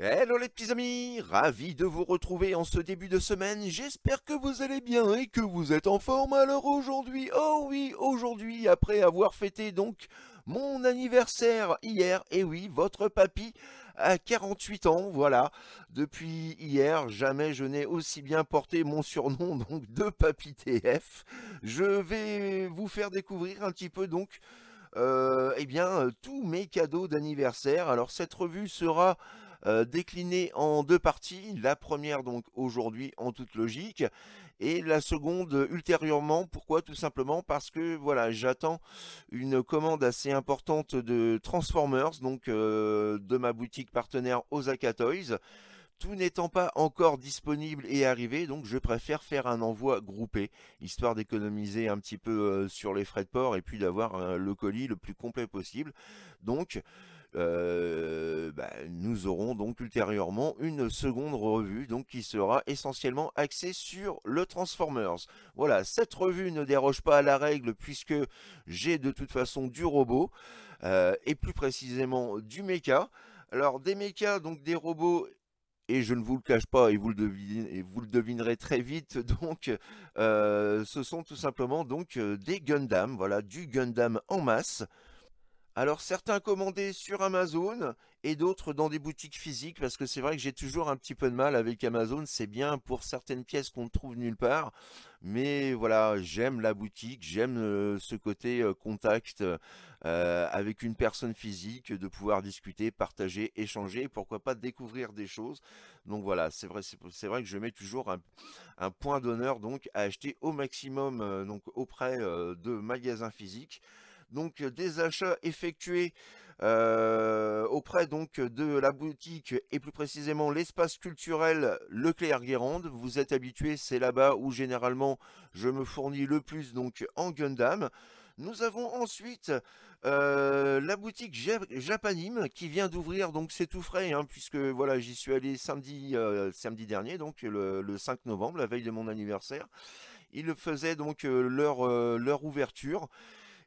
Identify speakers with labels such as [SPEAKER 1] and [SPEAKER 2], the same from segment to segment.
[SPEAKER 1] Hello les petits amis, ravi de vous retrouver en ce début de semaine, j'espère que vous allez bien et que vous êtes en forme, alors aujourd'hui, oh oui, aujourd'hui, après avoir fêté donc mon anniversaire hier, et oui, votre papy a 48 ans, voilà, depuis hier, jamais je n'ai aussi bien porté mon surnom, donc de papy TF, je vais vous faire découvrir un petit peu donc, euh, eh bien, tous mes cadeaux d'anniversaire, alors cette revue sera euh, décliné en deux parties. La première donc aujourd'hui en toute logique et la seconde ultérieurement. Pourquoi Tout simplement parce que voilà, j'attends une commande assez importante de Transformers, donc euh, de ma boutique partenaire aux Toys tout n'étant pas encore disponible et arrivé, donc je préfère faire un envoi groupé, histoire d'économiser un petit peu euh, sur les frais de port et puis d'avoir le colis le plus complet possible. Donc euh, bah, nous aurons donc ultérieurement une seconde revue donc qui sera essentiellement axée sur le Transformers. Voilà, cette revue ne déroge pas à la règle puisque j'ai de toute façon du robot euh, et plus précisément du mecha. Alors des mechas, donc des robots et je ne vous le cache pas et vous le, et vous le devinerez très vite donc euh, ce sont tout simplement donc des Gundam voilà du Gundam en masse alors certains commandés sur Amazon et d'autres dans des boutiques physiques parce que c'est vrai que j'ai toujours un petit peu de mal avec Amazon. C'est bien pour certaines pièces qu'on ne trouve nulle part. Mais voilà, j'aime la boutique, j'aime euh, ce côté euh, contact euh, avec une personne physique, de pouvoir discuter, partager, échanger, pourquoi pas découvrir des choses. Donc voilà, c'est vrai, vrai que je mets toujours un, un point d'honneur donc à acheter au maximum donc auprès de magasins physiques donc des achats effectués auprès donc de la boutique et plus précisément l'espace culturel Leclerc-Guérande. Vous êtes habitué, c'est là-bas où généralement je me fournis le plus donc en Gundam. Nous avons ensuite la boutique Japanime qui vient d'ouvrir, donc c'est tout frais, hein, puisque voilà, j'y suis allé samedi, samedi dernier, donc le, 5 novembre, la veille de mon anniversaire. Ils faisaient donc leur, leur ouverture.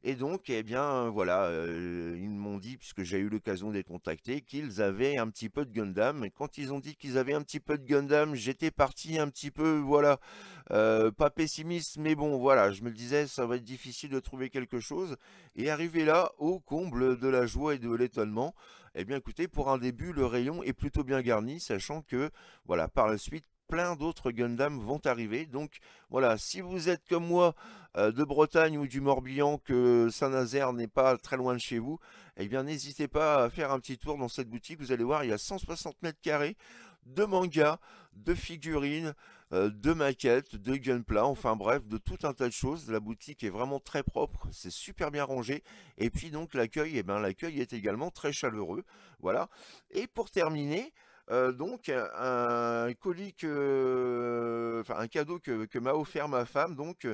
[SPEAKER 1] Et donc, eh bien, voilà, ils m'ont dit, puisque j'ai eu l'occasion de les contacter, qu'ils avaient un petit peu de Gundam. Et quand ils ont dit qu'ils avaient un petit peu de Gundam, j'étais parti un petit peu, voilà, pas pessimiste, mais bon, voilà, je me le disais, ça va être difficile de trouver quelque chose. Et arrivé là, au comble de la joie et de l'étonnement, eh bien, écoutez, pour un début, le rayon est plutôt bien garni, sachant que, voilà, par la suite, plein d'autres Gundam vont arriver. Donc voilà, si vous êtes comme moi euh, de Bretagne ou du Morbihan, que Saint-Nazaire n'est pas très loin de chez vous, eh bien n'hésitez pas à faire un petit tour dans cette boutique. Vous allez voir, il y a 160 mètres carrés de mangas, de figurines, euh, de maquettes, de gunpla, enfin bref, de tout un tas de choses. La boutique est vraiment très propre, c'est super bien rangé. Et puis donc l'accueil, eh ben, l'accueil est également très chaleureux. Voilà. Et pour terminer, donc un colis un cadeau que, que m'a offert ma femme donc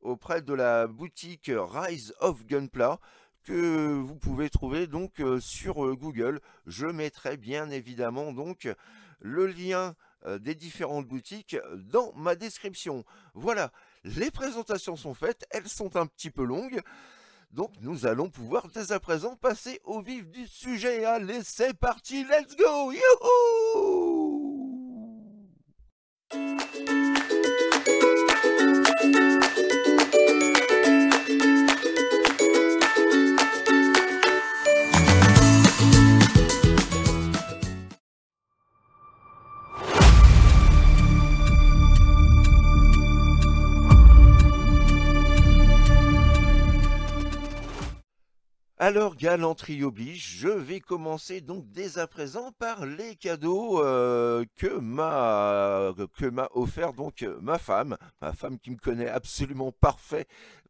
[SPEAKER 1] auprès de la boutique Rise of Gunpla que vous pouvez trouver donc sur Google. Je mettrai bien évidemment donc le lien des différentes boutiques dans ma description. Voilà, les présentations sont faites, elles sont un petit peu longues. Donc nous allons pouvoir dès à présent passer au vif du sujet. Allez, c'est parti, let's go Youhou Alors, galanterie oblige, je vais commencer donc dès à présent par les cadeaux euh, que m'a m'a offert donc euh, ma femme, ma femme qui me connaît absolument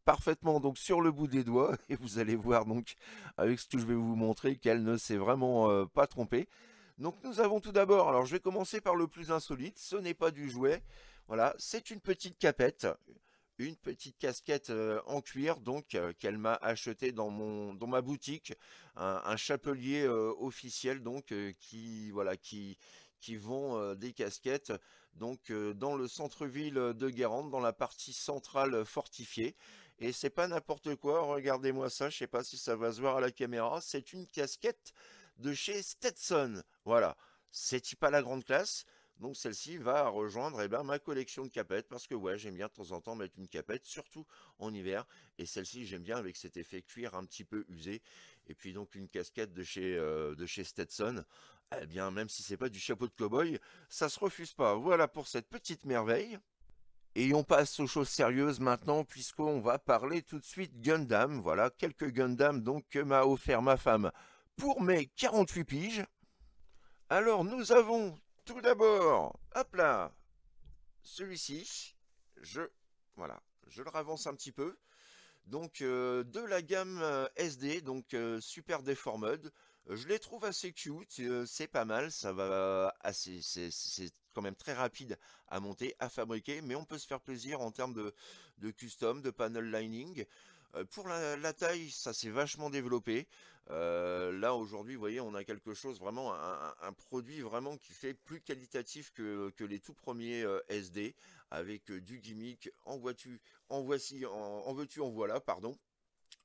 [SPEAKER 1] parfaitement donc sur le bout des doigts et vous allez voir donc avec ce que je vais vous montrer qu'elle ne s'est vraiment euh, pas trompée. Donc nous avons tout d'abord, alors je vais commencer par le plus insolite, ce n'est pas du jouet, voilà, c'est une petite capette, une petite casquette euh, en cuir donc euh, qu'elle m'a acheté dans mon dans ma boutique un, chapelier euh, officiel donc qui voilà qui qui vend des casquettes donc dans le centre-ville de Guérande dans la partie centrale fortifiée et c'est pas n'importe quoi regardez-moi ça je sais pas si ça va se voir à la caméra c'est une casquette de chez Stetson voilà c'est pas la grande classe donc celle-ci va rejoindre eh ben, ma collection de capettes parce que ouais, j'aime bien de temps en temps mettre une capette, surtout en hiver. Et celle-ci, j'aime bien avec cet effet cuir un petit peu usé. Et puis donc une casquette de chez, euh, de chez Stetson. Eh bien, même si c'est pas du chapeau de cow-boy, ça se refuse pas. Voilà pour cette petite merveille. Et on passe aux choses sérieuses maintenant, puisqu'on va parler tout de suite Gundam. Voilà, quelques Gundam donc que m'a offert ma femme pour mes 48 piges. Alors nous avons tout d'abord, hop là, celui-ci, je, voilà, je le ravance un petit peu. Donc euh, de la gamme euh, SD, donc euh, Super mode je les trouve assez cute, c'est pas mal, ça va assez, ah, c'est quand même très rapide à monter, à fabriquer, mais on peut se faire plaisir en termes de, de custom, de panel lining pour la, taille, ça s'est vachement développé. là, aujourd'hui, vous voyez, on a quelque chose vraiment, un, produit vraiment qui fait plus qualitatif que, les tout premiers SD, avec du gimmick, en voiture en voici, en, en voilà, pardon.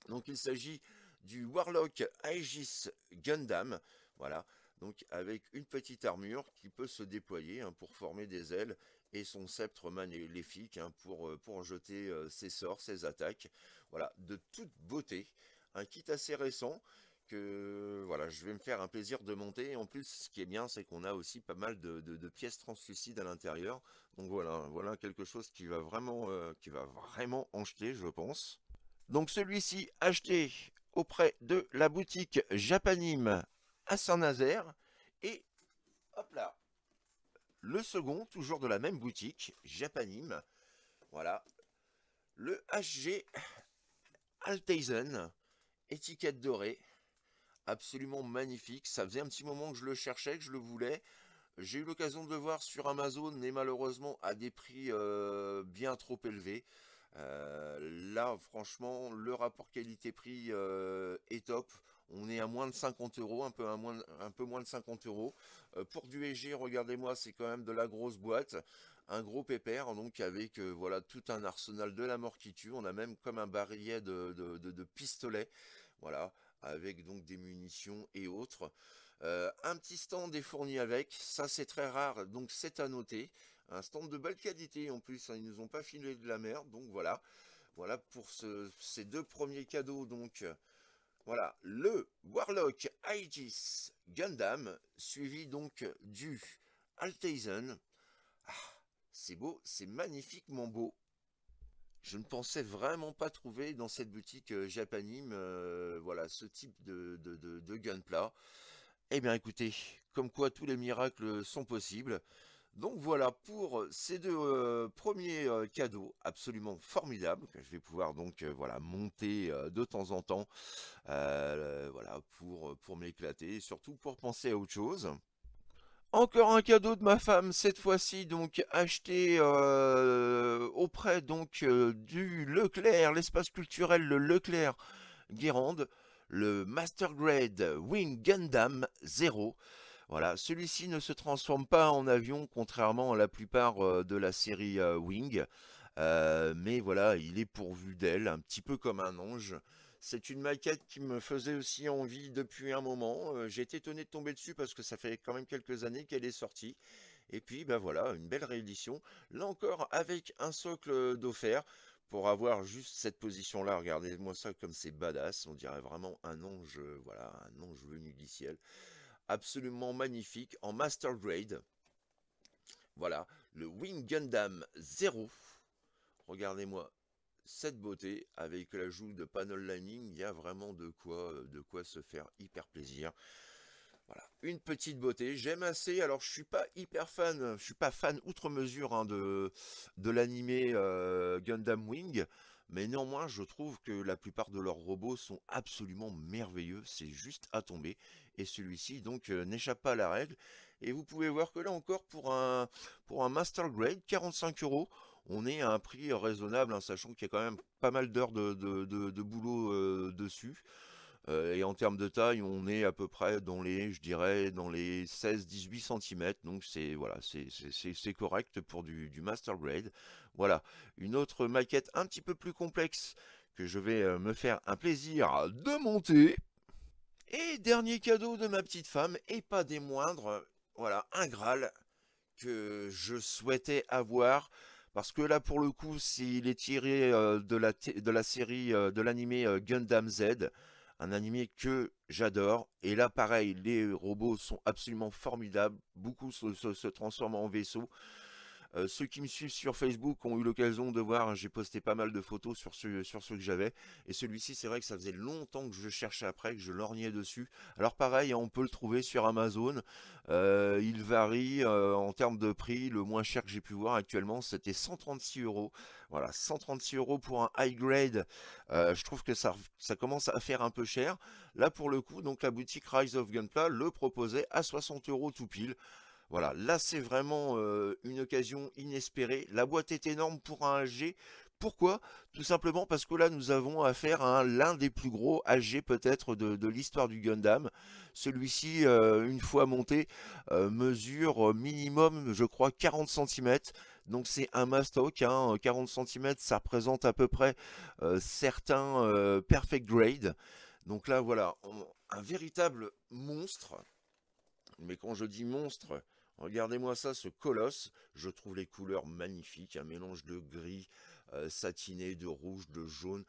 [SPEAKER 1] Donc, il s'agit du Warlock Aegis Gundam, voilà. Donc avec une petite armure qui peut se déployer hein, pour former des ailes et son sceptre magnifique hein, pour, euh, pour jeter euh, ses sorts, ses attaques. Voilà, de toute beauté. Un kit assez récent que voilà, je vais me faire un plaisir de monter. en plus, ce qui est bien, c'est qu'on a aussi pas mal de, de, pièces translucides à l'intérieur. Donc voilà, voilà quelque chose qui va vraiment, euh, qui va vraiment en jeter, je pense. Donc celui-ci, acheté auprès de la boutique Japanime à Saint-Nazaire. Et hop là, le second, toujours de la même boutique, Japanime. Voilà. Le HG Altaizen, étiquette dorée. Absolument magnifique. Ça faisait un petit moment que je le cherchais, que je le voulais. J'ai eu l'occasion de le voir sur Amazon, mais malheureusement à des prix euh, bien trop élevés. Euh, là, franchement, le rapport qualité-prix euh, est top. On est à moins de 50 euros, un peu, moins, un peu moins de 50 euros. Euh, pour du EG, regardez-moi, c'est quand même de la grosse boîte. Un gros pépère, donc avec euh, voilà tout un arsenal de la mort qui tue. On a même comme un barillet de, pistolets. Voilà avec donc des munitions et autres. Euh, un petit stand est fourni avec, ça c'est très rare, donc c'est à noter. Un stand de belle qualité en plus, Ils hein, ils nous ont pas filé de la merde, donc voilà. Voilà pour ces deux premiers cadeaux donc voilà, le Warlock Aegis Gundam, suivi donc du Altaizen. Ah, c'est beau, c'est magnifiquement beau. Je ne pensais vraiment pas trouver dans cette boutique euh, Japanime euh, voilà, ce type de, de, de, de gunpla. Eh bien écoutez, comme quoi tous les miracles sont possibles. Donc voilà pour euh, ces deux euh, premiers euh, cadeaux absolument formidables que je vais pouvoir donc voilà monter de temps en temps voilà pour, pour m'éclater et surtout pour penser à autre chose. Encore un cadeau de ma femme, cette fois-ci donc acheté auprès donc du Leclerc, l'espace culturel le Leclerc Guérande, le Master Grade Wing Gundam 0. Voilà, celui-ci ne se transforme pas en avion, contrairement à la plupart de la série Wing. mais voilà, il est pourvu d'elle, un petit peu comme un ange. C'est une maquette qui me faisait aussi envie depuis un moment. J'ai été étonné de tomber dessus parce que ça fait quand même quelques années qu'elle est sortie. Et puis, ben voilà, une belle réédition. Là encore, avec un socle fer pour avoir juste cette position-là. Regardez-moi ça comme c'est badass. On dirait vraiment un ange, voilà, un ange venu du ciel absolument magnifique en Master Grade. Voilà, le Wing Gundam 0. Regardez-moi cette beauté avec l'ajout de panel lining, il y a vraiment de quoi, euh, de quoi se faire hyper plaisir. Voilà, une petite beauté, j'aime assez, alors je suis pas hyper fan, je suis pas fan outre mesure hein, de, de l'animé euh, Gundam Wing, mais néanmoins je trouve que la plupart de leurs robots sont absolument merveilleux, c'est juste à tomber, et celui-ci donc euh, n'échappe pas à la règle, et vous pouvez voir que là encore pour un, pour un Master Grade, 45 euros, on est à un prix raisonnable, hein, sachant qu'il y a quand même pas mal d'heures de, de, de, boulot euh, dessus, euh, et en termes de taille, on est à peu près dans les, je dirais, dans les 16-18 cm. Donc c'est voilà, c'est correct pour du, master grade. Voilà, une autre maquette un petit peu plus complexe que je vais euh, me faire un plaisir de monter. Et dernier cadeau de ma petite femme, et pas des moindres, voilà, un Graal que je souhaitais avoir parce que là pour le coup s'il est tiré euh, de, la de la série de l'animé Gundam Z un animé que j'adore. Et là, pareil, les robots sont absolument formidables. Beaucoup se, se transforment en vaisseaux. Euh, ceux qui me suivent sur Facebook ont eu l'occasion de voir, j'ai posté pas mal de photos sur ce, que j'avais. Et celui-ci, c'est vrai que ça faisait longtemps que je cherchais après, que je lorgnais dessus. Alors pareil, on peut le trouver sur Amazon. Euh, il varie euh, en termes de prix. Le moins cher que j'ai pu voir actuellement, c'était 136 euros. Voilà, 136 euros pour un high grade. je trouve que ça, ça commence à faire un peu cher. Là, pour le coup, donc la boutique Rise of Gunpla le proposait à 60 euros tout pile. Voilà, là c'est vraiment une occasion inespérée. La boîte est énorme pour un AG. Pourquoi Tout simplement parce que là nous avons affaire à l'un des plus gros AG peut-être de, l'histoire du Gundam. Celui-ci, une fois monté, mesure minimum je crois 40 cm. Donc c'est un mastoc, 40 hein, cm ça représente à peu près certains perfect grade. Donc là voilà, un véritable monstre. Mais quand je dis monstre, Regardez-moi ça, ce colosse, je trouve les couleurs magnifiques, un mélange de gris euh, satiné, de rouge, de jaune,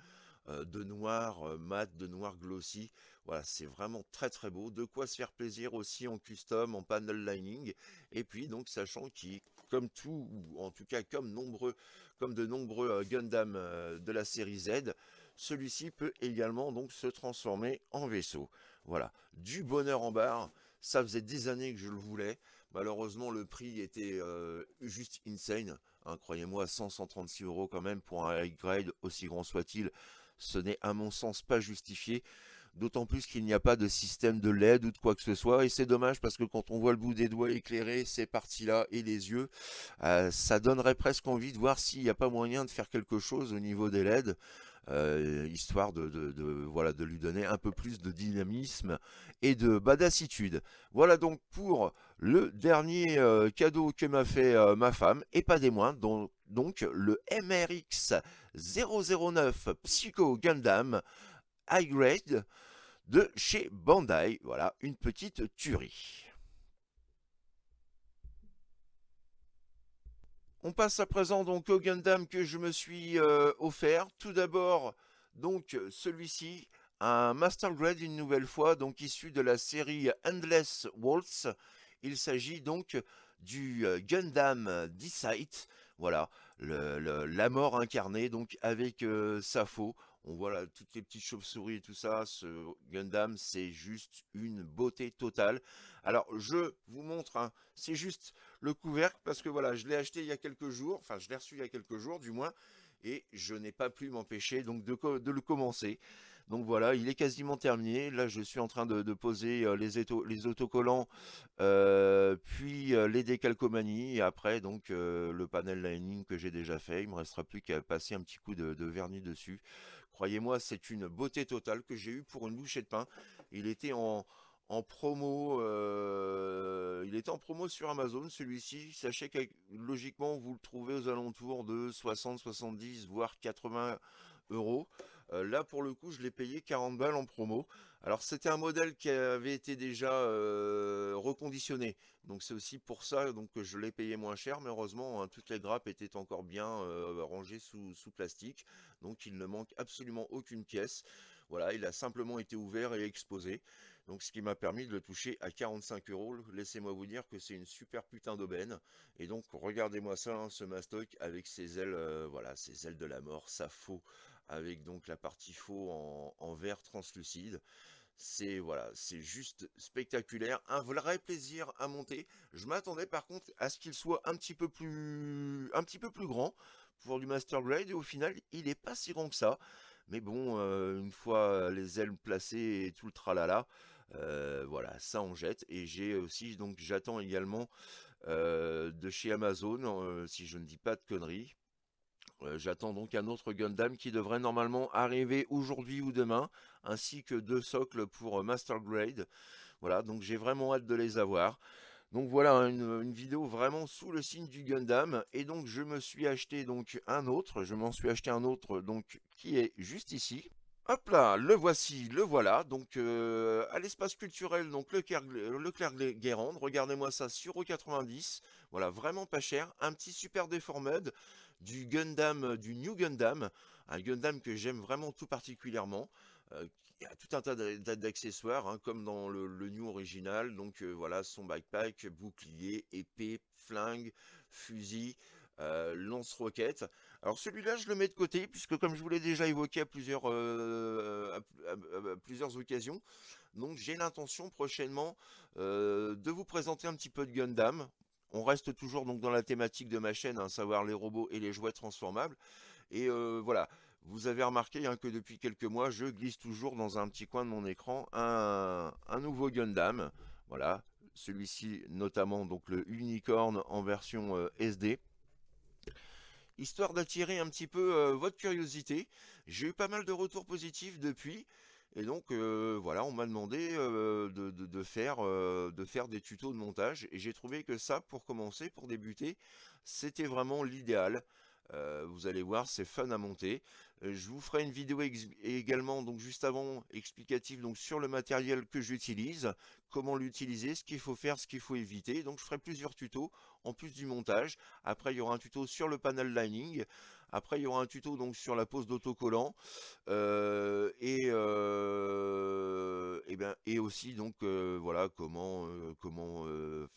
[SPEAKER 1] euh, de noir euh, mat, de noir glossy. Voilà, c'est vraiment très très beau, de quoi se faire plaisir aussi en custom, en panel lining, et puis donc sachant qu'il, comme tout, ou en tout cas comme nombreux, comme de nombreux Gundam de la série Z, celui-ci peut également donc se transformer en vaisseau. Voilà, du bonheur en barre, ça faisait des années que je le voulais, Malheureusement, le prix était euh, juste insane. Hein, croyez-moi, 100-136 euros quand même pour un high grade, aussi grand soit-il, ce n'est à mon sens pas justifié. D'autant plus qu'il n'y a pas de système de LED ou de quoi que ce soit. Et c'est dommage parce que quand on voit le bout des doigts éclairer, ces parties-là et les yeux, euh, ça donnerait presque envie de voir s'il n'y a pas moyen de faire quelque chose au niveau des LED. Euh, histoire de, voilà, de lui donner un peu plus de dynamisme et de badassitude. Voilà donc pour le dernier euh, cadeau que m'a fait euh, ma femme, et pas des moins, donc, donc le MRX 009 Psycho Gundam High Grade de chez Bandai. Voilà, une petite tuerie. On passe à présent donc au Gundam que je me suis euh, offert. Tout d'abord, donc celui-ci, un Master Grade une nouvelle fois, donc issu de la série Endless Waltz. Il s'agit donc du euh, Gundam Decite, voilà, la mort incarnée, donc avec euh, sa faux, On voit là toutes les petites chauves-souris et tout ça, ce Gundam, c'est juste une beauté totale. Alors, je vous montre, hein, c'est juste le couvercle parce que voilà, je l'ai acheté il y a quelques jours, enfin je l'ai reçu il y a quelques jours du moins, et je n'ai pas pu m'empêcher donc de, de, le commencer. Donc voilà, il est quasiment terminé. Là, je suis en train de, poser euh, les, les autocollants, euh, puis euh, les décalcomanies, et après donc le panel lining que j'ai déjà fait. Il me restera plus qu'à passer un petit coup de, de vernis dessus. Croyez-moi, c'est une beauté totale que j'ai eu pour une bouchée de pain. Il était en, en promo. Euh, il était en promo sur Amazon, celui-ci. Sachez que logiquement, vous le trouvez aux alentours de 60, 70, voire 80 euros. Euh, là, pour le coup, je l'ai payé 40 balles en promo. Alors, c'était un modèle qui avait été déjà euh, reconditionné. Donc, c'est aussi pour ça donc, que je l'ai payé moins cher. Mais heureusement, hein, toutes les grappes étaient encore bien rangées sous, sous plastique. Donc, il ne manque absolument aucune pièce. Voilà, il a simplement été ouvert et exposé. Donc ce qui m'a permis de le toucher à 45 euros. Laissez-moi vous dire que c'est une super putain d'aubaine. Et donc regardez-moi ça, hein, ce Mastoc avec ses ailes, euh, voilà, ses ailes de la mort, sa faux, avec donc la partie faux en, vert translucide. C'est voilà, c'est juste spectaculaire, un vrai plaisir à monter. Je m'attendais par contre à ce qu'il soit un petit peu plus, un petit peu plus grand pour du Master Grade. Et au final, il n'est pas si grand que ça. Mais bon, euh, une fois euh, les ailes placées et tout le tralala, euh, voilà, ça on jette. Et j'ai aussi, donc j'attends également de chez Amazon, si je ne dis pas de conneries. J'attends donc un autre Gundam qui devrait normalement arriver aujourd'hui ou demain, ainsi que deux socles pour Master Grade. Voilà, donc j'ai vraiment hâte de les avoir. Donc voilà, hein, euh, une, vidéo vraiment sous le signe du Gundam. Et donc je me suis acheté donc un autre, je m'en suis acheté un autre donc qui est juste ici. Hop là, le voici, le voilà. Donc euh, à l'espace culturel, donc le de Guérande, regardez-moi ça sur O90. Voilà, vraiment pas cher. Un petit super déformé du Gundam, euh, du New Gundam. Un Gundam que j'aime vraiment tout particulièrement. Euh, il y a tout un tas d'accessoires, hein, comme dans le, New original. Donc euh, voilà, son backpack, bouclier, épée, flingue, fusil, euh, lance-roquette. Alors celui-là, je le mets de côté, puisque comme je vous l'ai déjà évoqué à plusieurs, plusieurs occasions, donc j'ai l'intention prochainement de vous présenter un petit peu de Gundam. On reste toujours donc dans la thématique de ma chaîne, à hein, savoir les robots et les jouets transformables. Et voilà, vous avez remarqué hein, que depuis quelques mois, je glisse toujours dans un petit coin de mon écran un, nouveau Gundam. Voilà, celui-ci notamment donc le Unicorn en version euh, SD. Histoire d'attirer un petit peu euh, votre curiosité, j'ai eu pas mal de retours positifs depuis. Et donc euh, voilà, on m'a demandé de, faire, de faire des tutos de montage et j'ai trouvé que ça, pour commencer, pour débuter, c'était vraiment l'idéal. Euh, vous allez voir, c'est fun à monter. Euh, je vous ferai une vidéo également, donc juste avant, explicative donc, sur le matériel que j'utilise, comment l'utiliser, ce qu'il faut faire, ce qu'il faut éviter. Donc je ferai plusieurs tutos en plus du montage. Après, il y aura un tuto sur le panel lining. Après, il y aura un tuto donc sur la pose d'autocollant euh, et, euh, et, ben, et aussi donc euh, voilà comment comment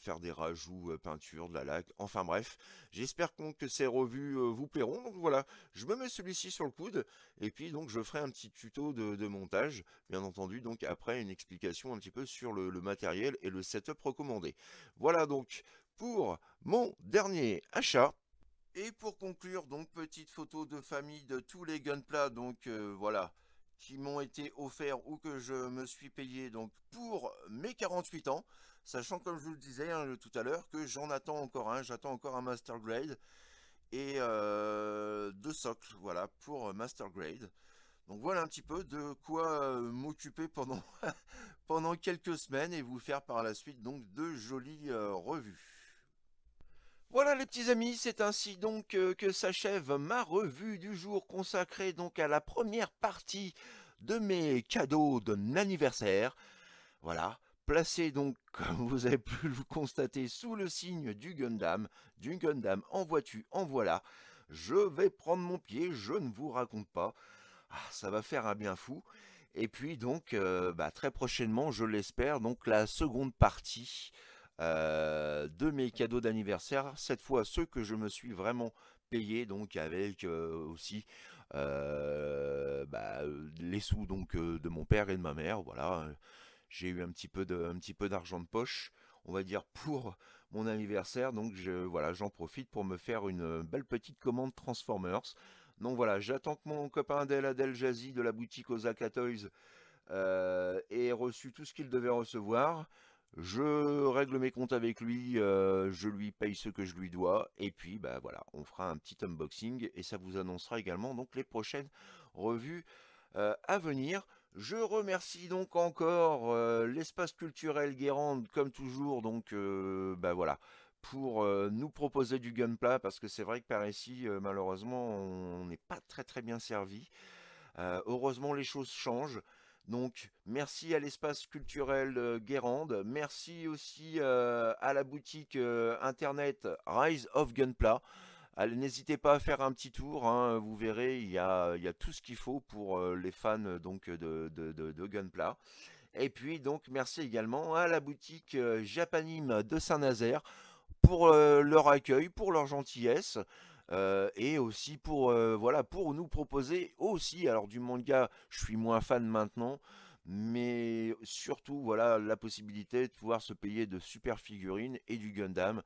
[SPEAKER 1] faire des rajouts peinture, de la laque. Enfin bref, j'espère que ces revues vous plairont. Donc voilà, je me mets celui-ci sur le coude et puis donc je ferai un petit tuto de, montage, bien entendu. Donc après une explication un petit peu sur le, le matériel et le setup recommandé. Voilà donc pour mon dernier achat. Et pour conclure, donc petite photo de famille de tous les gunpla, donc euh, voilà, qui m'ont été offerts ou que je me suis payé donc pour mes 48 ans, sachant comme je vous le disais hein, tout à l'heure que j'en attends encore un, j'attends encore un master grade et euh, deux socles, voilà, pour euh, master grade. Donc voilà un petit peu de quoi m'occuper pendant, pendant quelques semaines et vous faire par la suite donc de jolies revues. Voilà les petits amis, c'est ainsi donc euh, que s'achève ma revue du jour consacrée donc à la première partie de mes cadeaux d'un anniversaire. Voilà, placé donc, comme vous avez pu le constater, sous le signe du Gundam, du Gundam en vois-tu, en voilà. Je vais prendre mon pied, je ne vous raconte pas. Ah, ça va faire un bien fou. Et puis donc, euh, bah, très prochainement, je l'espère, donc la seconde partie euh, de mes cadeaux d'anniversaire, cette fois ceux que je me suis vraiment payé donc avec euh, aussi euh, bah, les sous donc de mon père et de ma mère voilà hein. j'ai eu un petit peu d'argent de poche on va dire pour mon anniversaire donc je voilà j'en profite pour me faire une belle petite commande Transformers donc voilà j'attends que mon copain Del Adel Jazzy de la boutique Osaka Toys ait reçu tout ce qu'il devait recevoir je règle mes comptes avec lui, euh, je lui paye ce que je lui dois, et puis bah voilà, on fera un petit unboxing, et ça vous annoncera également donc les prochaines revues euh, à venir. Je remercie donc encore euh, l'espace culturel Guérande, comme toujours, donc bah voilà, pour nous proposer du gunpla, parce que c'est vrai que par ici, malheureusement, on n'est pas très très bien servi. heureusement, les choses changent. Donc merci à l'espace culturel Guérande, merci aussi euh, à la boutique euh, internet Rise of Gunpla. N'hésitez pas à faire un petit tour, hein, vous verrez, il y a, tout ce qu'il faut pour euh, les fans donc, de, de Gunpla. Et puis donc merci également à la boutique Japanime de Saint-Nazaire pour leur accueil, pour leur gentillesse et aussi pour voilà pour nous proposer aussi alors du manga je suis moins fan maintenant mais surtout voilà la possibilité de pouvoir se payer de super figurines et du Gundam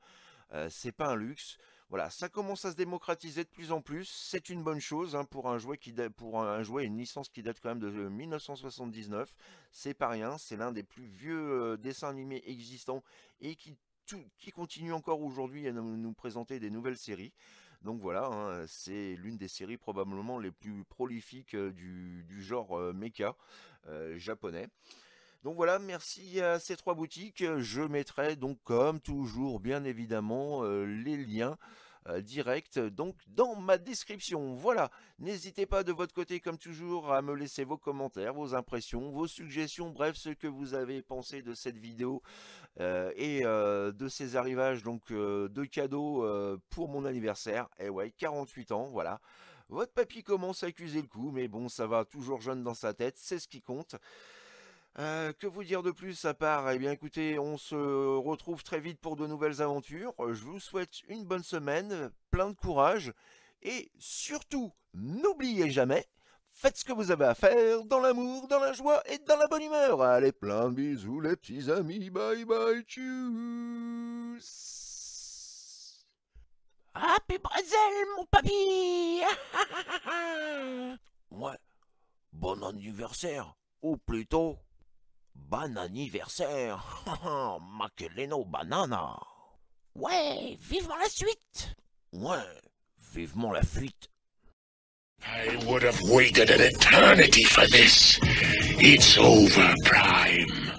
[SPEAKER 1] c'est pas un luxe voilà, ça commence à se démocratiser de plus en plus. C'est une bonne chose hein, pour un jouet qui pour un, jouet une licence qui date quand même de 1979. C'est pas rien. C'est l'un des plus vieux dessins animés existants et qui, qui continue encore aujourd'hui à nous présenter des nouvelles séries. Donc voilà, hein, c'est l'une des séries probablement les plus prolifiques du genre mecha japonais. Donc voilà, merci à ces trois boutiques. Je mettrai donc comme toujours bien évidemment les liens euh, direct euh, donc dans ma description. Voilà, n'hésitez pas de votre côté comme toujours à me laisser vos commentaires, vos impressions, vos suggestions, bref ce que vous avez pensé de cette vidéo euh, et de ces arrivages donc de cadeaux pour mon anniversaire. Et ouais, 48 ans, voilà. Votre papy commence à accuser le coup, mais bon, ça va toujours jeune dans sa tête, c'est ce qui compte. Euh, que vous dire de plus à part Eh bien écoutez, on se retrouve très vite pour de nouvelles aventures. Euh, je vous souhaite une bonne semaine, plein de courage. Et surtout, n'oubliez jamais, faites ce que vous avez à faire dans l'amour, dans la joie et dans la bonne humeur. Allez, plein de bisous les petits amis, bye bye, tchuss Happy Brazil, mon papy Ouais, bon anniversaire, ou plutôt... Bon anniversaire oh, Makeleno Banana Ouais, vivement la suite Ouais, vivement la fuite I would have waited an eternity for this. It's over, Prime.